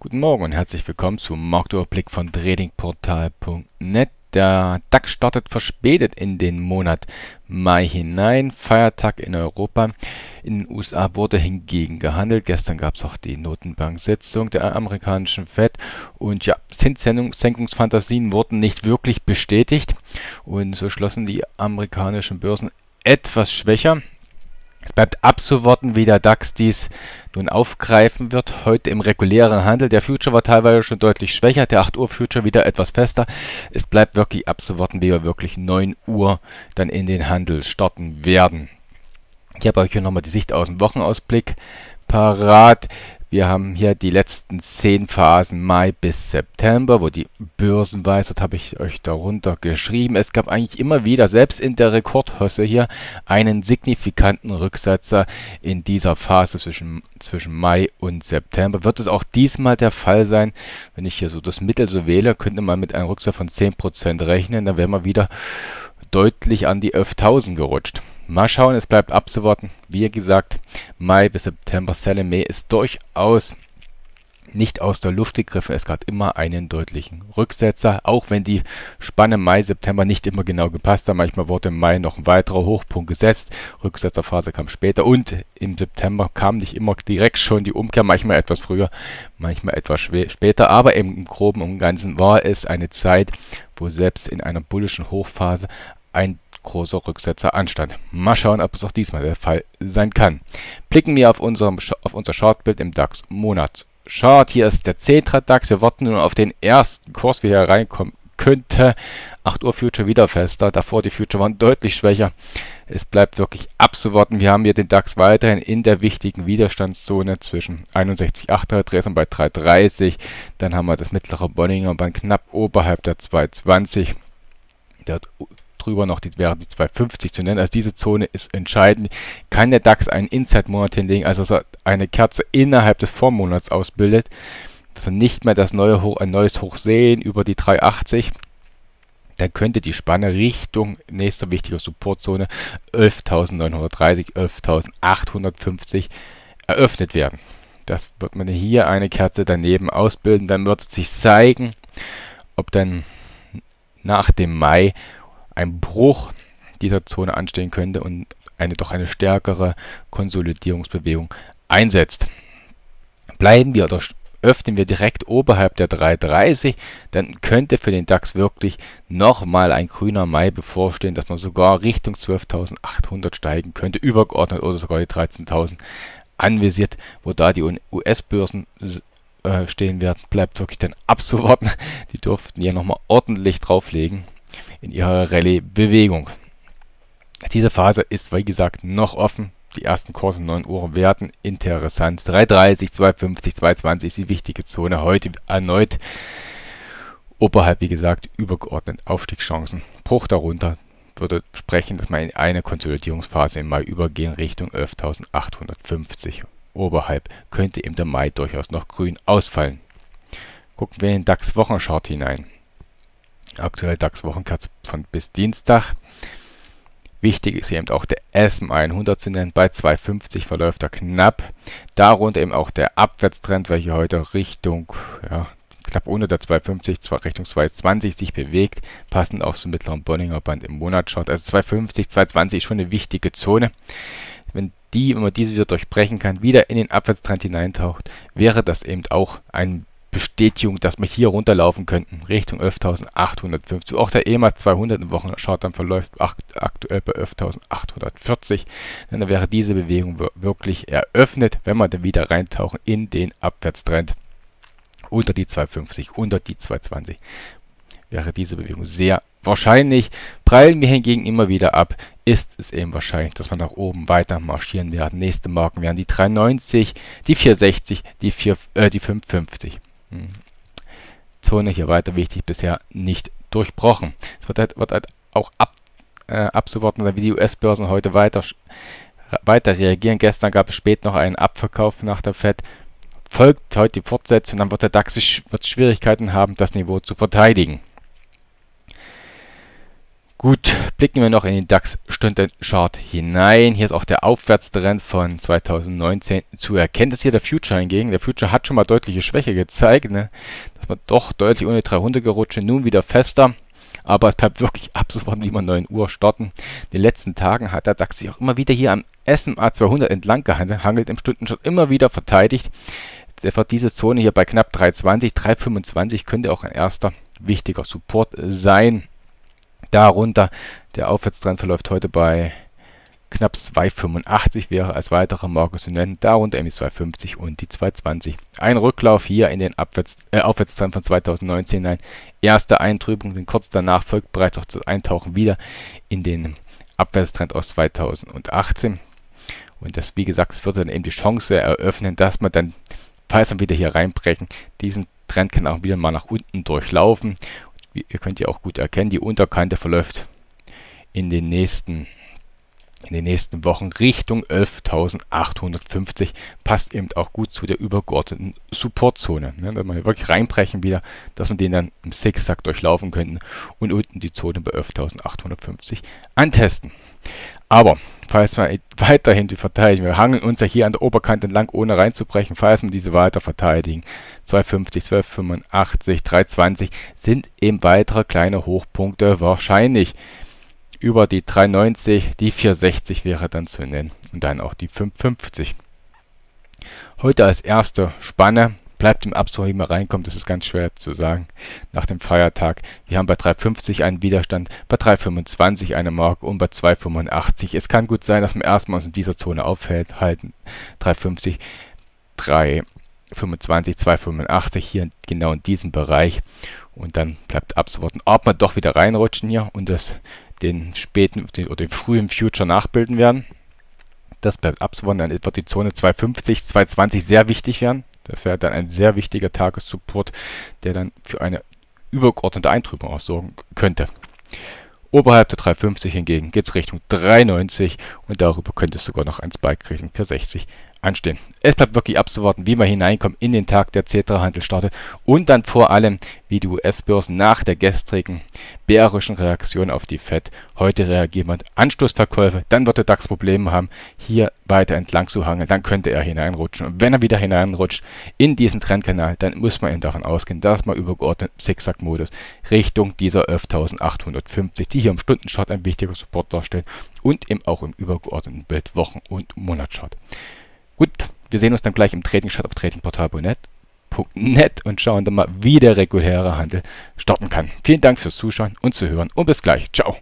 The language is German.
Guten Morgen und herzlich willkommen zum Marktüberblick von tradingportal.net. Der DAX startet verspätet in den Monat Mai hinein, Feiertag in Europa. In den USA wurde hingegen gehandelt. Gestern gab es auch die Notenbank-Sitzung der amerikanischen Fed. Und ja, Zinssenkungsfantasien wurden nicht wirklich bestätigt. Und so schlossen die amerikanischen Börsen etwas schwächer. Es bleibt abzuwarten, wie der DAX dies nun aufgreifen wird. Heute im regulären Handel. Der Future war teilweise schon deutlich schwächer. Der 8 Uhr Future wieder etwas fester. Es bleibt wirklich abzuwarten, wie wir wirklich 9 Uhr dann in den Handel starten werden. Ich habe euch hier nochmal die Sicht aus dem Wochenausblick parat. Wir haben hier die letzten zehn Phasen Mai bis September, wo die Börsen Börsenweisheit habe ich euch darunter geschrieben. Es gab eigentlich immer wieder, selbst in der Rekordhosse hier, einen signifikanten Rücksetzer in dieser Phase zwischen, zwischen Mai und September. Wird es auch diesmal der Fall sein, wenn ich hier so das Mittel so wähle, könnte man mit einem Rücksetzer von 10% rechnen, dann wären wir wieder deutlich an die 11.000 gerutscht. Mal schauen, es bleibt abzuwarten. Wie gesagt, Mai bis September Salome ist durchaus nicht aus der Luft gegriffen. Es gab immer einen deutlichen Rücksetzer, auch wenn die Spanne Mai-September nicht immer genau gepasst hat. Manchmal wurde im Mai noch ein weiterer Hochpunkt gesetzt. Rücksetzerphase kam später und im September kam nicht immer direkt schon die Umkehr, manchmal etwas früher, manchmal etwas später. Aber im Groben und Ganzen war es eine Zeit, wo selbst in einer bullischen Hochphase ein großer Rücksetzer anstand. Mal schauen, ob es auch diesmal der Fall sein kann. Blicken wir auf, unserem, auf unser Chartbild im DAX Monatschart. Hier ist der Cetra DAX. Wir warten nun auf den ersten Kurs, wie er reinkommen könnte. 8 Uhr Future wieder fester. Davor die Future waren deutlich schwächer. Es bleibt wirklich abzuwarten. Wir haben hier den DAX weiterhin in der wichtigen Widerstandszone zwischen 61,8er bei 3,30. Dann haben wir das mittlere Bonninger Band knapp oberhalb der 2,20. Dort drüber noch, die wäre die 250 zu nennen. Also diese Zone ist entscheidend. Kann der DAX einen Inside-Monat hinlegen, also dass er eine Kerze innerhalb des Vormonats ausbildet, dass wir nicht mehr das neue Hoch, ein neues Hoch sehen über die 380, dann könnte die Spanne Richtung nächster wichtiger Supportzone 11.930, 11.850 eröffnet werden. Das wird man hier eine Kerze daneben ausbilden. Dann wird es sich zeigen, ob dann nach dem Mai ein Bruch dieser Zone anstehen könnte und eine doch eine stärkere Konsolidierungsbewegung einsetzt. Bleiben wir oder öffnen wir direkt oberhalb der 330, dann könnte für den DAX wirklich nochmal ein grüner Mai bevorstehen, dass man sogar Richtung 12.800 steigen könnte, übergeordnet oder sogar die 13.000 anvisiert, wo da die US-Börsen äh, stehen werden, bleibt wirklich dann abzuwarten. Die durften ja nochmal ordentlich drauflegen in ihrer Rallye-Bewegung. Diese Phase ist, wie gesagt, noch offen. Die ersten Kurse 9 Uhr werden interessant. 3.30, 2.50, 2.20 ist die wichtige Zone. Heute erneut oberhalb, wie gesagt, übergeordnet Aufstiegschancen. Bruch darunter würde sprechen, dass man in eine Konsolidierungsphase im Mai übergehen Richtung 11.850. Oberhalb könnte im Mai durchaus noch grün ausfallen. Gucken wir in den DAX-Wochenchart hinein. Aktuell dax Wochenkerz von bis Dienstag. Wichtig ist eben auch der SM100 zu nennen. Bei 2,50 verläuft er knapp. Darunter eben auch der Abwärtstrend, welcher heute Richtung, ja, knapp unter der 2,50, zwar Richtung 2,20 sich bewegt, passend auch zum mittleren Bollinger Band im Monatschart. Also 2,50, 2,20 ist schon eine wichtige Zone. Wenn die, wenn man diese wieder durchbrechen kann, wieder in den Abwärtstrend hineintaucht, wäre das eben auch ein Bestätigung, dass wir hier runterlaufen könnten, Richtung 11.850. Auch der EMA 200 in Wochen schaut dann verläuft aktuell bei 11.840. Dann wäre diese Bewegung wirklich eröffnet, wenn wir dann wieder reintauchen in den Abwärtstrend unter die 250, unter die 220. Wäre diese Bewegung sehr wahrscheinlich. Prallen wir hingegen immer wieder ab, ist es eben wahrscheinlich, dass wir nach oben weiter marschieren werden. Nächste Marken wären die 390, die 460, die, 4, äh, die 550. Zone hier weiter wichtig bisher nicht durchbrochen. Es wird halt, wird halt auch ab, äh, abzuwarten sein, wie die US-Börsen heute weiter, weiter reagieren. Gestern gab es spät noch einen Abverkauf nach der FED. Folgt heute die Fortsetzung, dann wird der DAX wird Schwierigkeiten haben, das Niveau zu verteidigen. Gut, blicken wir noch in den dax stunden chart hinein. Hier ist auch der Aufwärtstrend von 2019 zu erkennen. Das ist hier der Future hingegen. Der Future hat schon mal deutliche Schwäche gezeigt, ne? dass man doch deutlich ohne 300 gerutscht, nun wieder fester. Aber es bleibt wirklich ab sofort wie immer 9 Uhr starten. In den letzten Tagen hat der DAX sich auch immer wieder hier am SMA 200 entlang gehandelt, im Stundenchart immer wieder verteidigt. Etwa diese Zone hier bei knapp 320, 325 könnte auch ein erster wichtiger Support sein darunter. Der Aufwärtstrend verläuft heute bei knapp 2,85 wäre als weitere Marke zu nennen, darunter MI 2,50 und die 2,20. Ein Rücklauf hier in den Abwärts, äh, Aufwärtstrend von 2019 nein, Erste Eintrübung, denn kurz danach folgt bereits auch das Eintauchen wieder in den Abwärtstrend aus 2018. Und das, wie gesagt, es würde dann eben die Chance eröffnen, dass man dann, falls man wieder hier reinbrechen, diesen Trend kann auch wieder mal nach unten durchlaufen ihr könnt ja auch gut erkennen, die Unterkante verläuft in den nächsten in den nächsten Wochen Richtung 11.850. Passt eben auch gut zu der übergeordneten Supportzone. Ne, dass man wirklich reinbrechen wieder, dass wir den dann im Sixsack durchlaufen könnten und unten die Zone bei 11.850 antesten. Aber falls wir weiterhin die verteidigen, wir hangeln uns ja hier an der Oberkante entlang, ohne reinzubrechen, falls wir diese weiter verteidigen, 250, 1285, 320 sind eben weitere kleine Hochpunkte wahrscheinlich. Über die 390, die 460 wäre dann zu nennen und dann auch die 550. Heute als erste Spanne Bleibt im Absatz, wie man reinkommt, das ist ganz schwer zu sagen. Nach dem Feiertag. Wir haben bei 3,50 einen Widerstand, bei 3,25 eine Mark und bei 2,85. Es kann gut sein, dass wir erstmal uns in dieser Zone aufhält, halten. 3,50, 3,25, 285 hier genau in diesem Bereich und dann bleibt abzuwarten, ob man doch wieder reinrutschen hier und das den späten den, oder den frühen Future nachbilden werden. Das bleibt abzuwarten, dann wird die Zone 250, 220 sehr wichtig werden. Das wäre dann ein sehr wichtiger Tagessupport, der dann für eine übergeordnete Eintrübung aussorgen könnte. Oberhalb der 350 hingegen geht es Richtung 390 und darüber könnte es sogar noch ein Spike kriegen für 60 anstehen. Es bleibt wirklich abzuwarten, wie man hineinkommt in den Tag der cetra handel startet und dann vor allem, wie die US-Börsen nach der gestrigen bärischen Reaktion auf die Fed heute reagieren und Anstoßverkäufe, dann wird der DAX Probleme haben, hier weiter entlang zu hangeln, dann könnte er hineinrutschen. Und wenn er wieder hineinrutscht in diesen Trendkanal, dann muss man eben davon ausgehen, dass man übergeordnet Zickzack-Modus Richtung dieser 11.850, die hier im Stundenchart ein wichtiger Support darstellen und eben auch im übergeordneten Bild Wochen- und Monatschart. Gut, wir sehen uns dann gleich im Trading Shot auf tradingportal.net und schauen dann mal, wie der reguläre Handel starten kann. Vielen Dank fürs Zuschauen und Zuhören und bis gleich. Ciao.